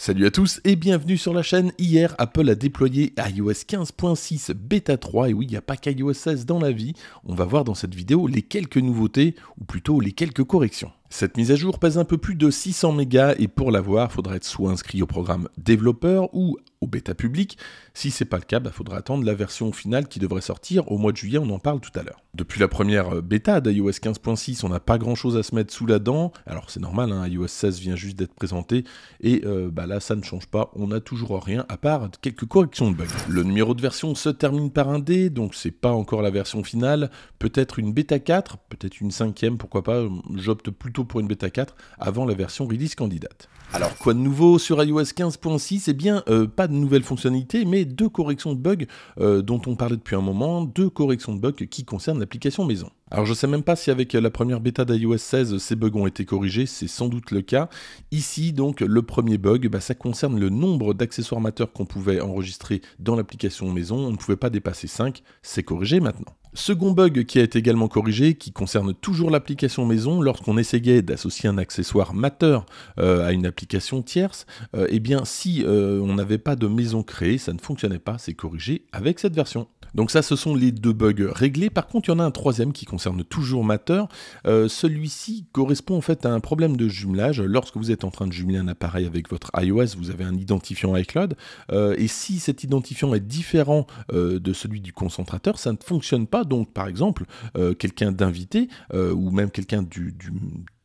Salut à tous et bienvenue sur la chaîne. Hier, Apple a déployé iOS 15.6 Beta 3. Et oui, il n'y a pas qu'iOS 16 dans la vie. On va voir dans cette vidéo les quelques nouveautés, ou plutôt les quelques corrections. Cette mise à jour pèse un peu plus de 600 mégas et pour l'avoir, faudra être soit inscrit au programme développeur ou au bêta public. Si c'est pas le cas, il bah, faudra attendre la version finale qui devrait sortir au mois de juillet, on en parle tout à l'heure. Depuis la première euh, bêta d'iOS 15.6, on n'a pas grand chose à se mettre sous la dent. Alors c'est normal, hein, iOS 16 vient juste d'être présenté et euh, bah là ça ne change pas, on n'a toujours rien à part quelques corrections de bugs. Le numéro de version se termine par un D, donc c'est pas encore la version finale, peut-être une bêta 4, peut-être une cinquième, pourquoi pas, j'opte plutôt pour une bêta 4 avant la version release candidate. Alors quoi de nouveau sur iOS 15.6 Eh bien euh, pas de nouvelles fonctionnalités, mais deux corrections de bugs euh, dont on parlait depuis un moment, deux corrections de bugs qui concernent l'application maison. Alors je sais même pas si avec la première bêta d'iOS 16 ces bugs ont été corrigés, c'est sans doute le cas. Ici donc le premier bug, bah, ça concerne le nombre d'accessoires mateurs qu'on pouvait enregistrer dans l'application maison, on ne pouvait pas dépasser 5, c'est corrigé maintenant. Second bug qui a été également corrigé, qui concerne toujours l'application maison, lorsqu'on essayait d'associer un accessoire matter euh, à une application tierce, euh, eh bien si euh, on n'avait pas de maison créée, ça ne fonctionnait pas, c'est corrigé avec cette version. Donc ça, ce sont les deux bugs réglés. Par contre, il y en a un troisième qui concerne toujours Matter. Celui-ci correspond en fait à un problème de jumelage. Lorsque vous êtes en train de jumeler un appareil avec votre iOS, vous avez un identifiant iCloud. et si cet identifiant est différent de celui du concentrateur, ça ne fonctionne pas donc par exemple euh, quelqu'un d'invité euh, ou même quelqu'un du,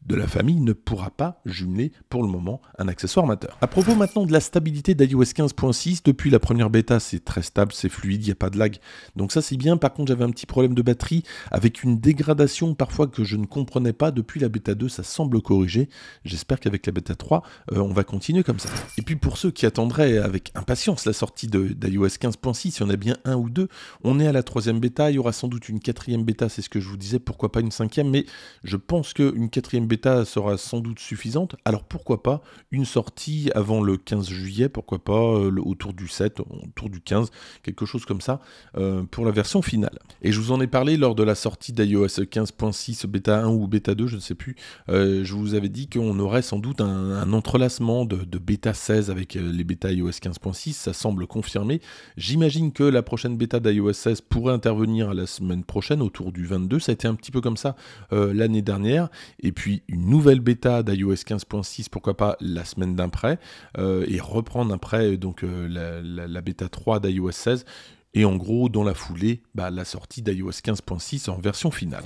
de la famille ne pourra pas jumeler pour le moment un accessoire amateur. À propos maintenant de la stabilité d'iOS 15.6, depuis la première bêta c'est très stable, c'est fluide, il n'y a pas de lag, donc ça c'est bien. Par contre j'avais un petit problème de batterie avec une dégradation parfois que je ne comprenais pas depuis la bêta 2, ça semble corrigé. J'espère qu'avec la bêta 3 euh, on va continuer comme ça. Et puis pour ceux qui attendraient avec impatience la sortie d'iOS 15.6, il y en a bien un ou deux, on est à la troisième bêta, il y aura sans doute une quatrième bêta, c'est ce que je vous disais, pourquoi pas une cinquième, mais je pense une quatrième bêta sera sans doute suffisante, alors pourquoi pas une sortie avant le 15 juillet, pourquoi pas euh, autour du 7, autour du 15, quelque chose comme ça, euh, pour la version finale. Et je vous en ai parlé lors de la sortie d'iOS 15.6 bêta 1 ou bêta 2, je ne sais plus, euh, je vous avais dit qu'on aurait sans doute un, entrelacement de, bêta 16 avec les bêta iOS 15.6, ça semble confirmé. J'imagine que la prochaine bêta d'iOS 16 pourrait intervenir la semaine prochaine, autour du 22, ça a été un petit peu comme ça l'année dernière, et puis une nouvelle bêta d'iOS 15.6, pourquoi pas la semaine d'après, euh, et reprendre après euh, donc euh, la, la bêta 3 d'iOS 16 et en gros dans la foulée bah, la sortie d'iOS 15.6 en version finale.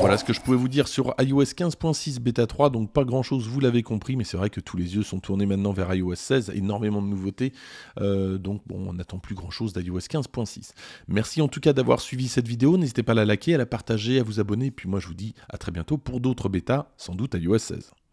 Voilà ce que je pouvais vous dire sur iOS 15.6 bêta 3, donc pas grand chose, vous l'avez compris, mais c'est vrai que tous les yeux sont tournés maintenant vers iOS 16, énormément de nouveautés, euh, donc bon, on n'attend plus grand chose d'iOS 15.6. Merci en tout cas d'avoir suivi cette vidéo, n'hésitez pas à la liker, à la partager, à vous abonner, et puis moi je vous dis à très bientôt pour d'autres bêtas, sans doute iOS 16.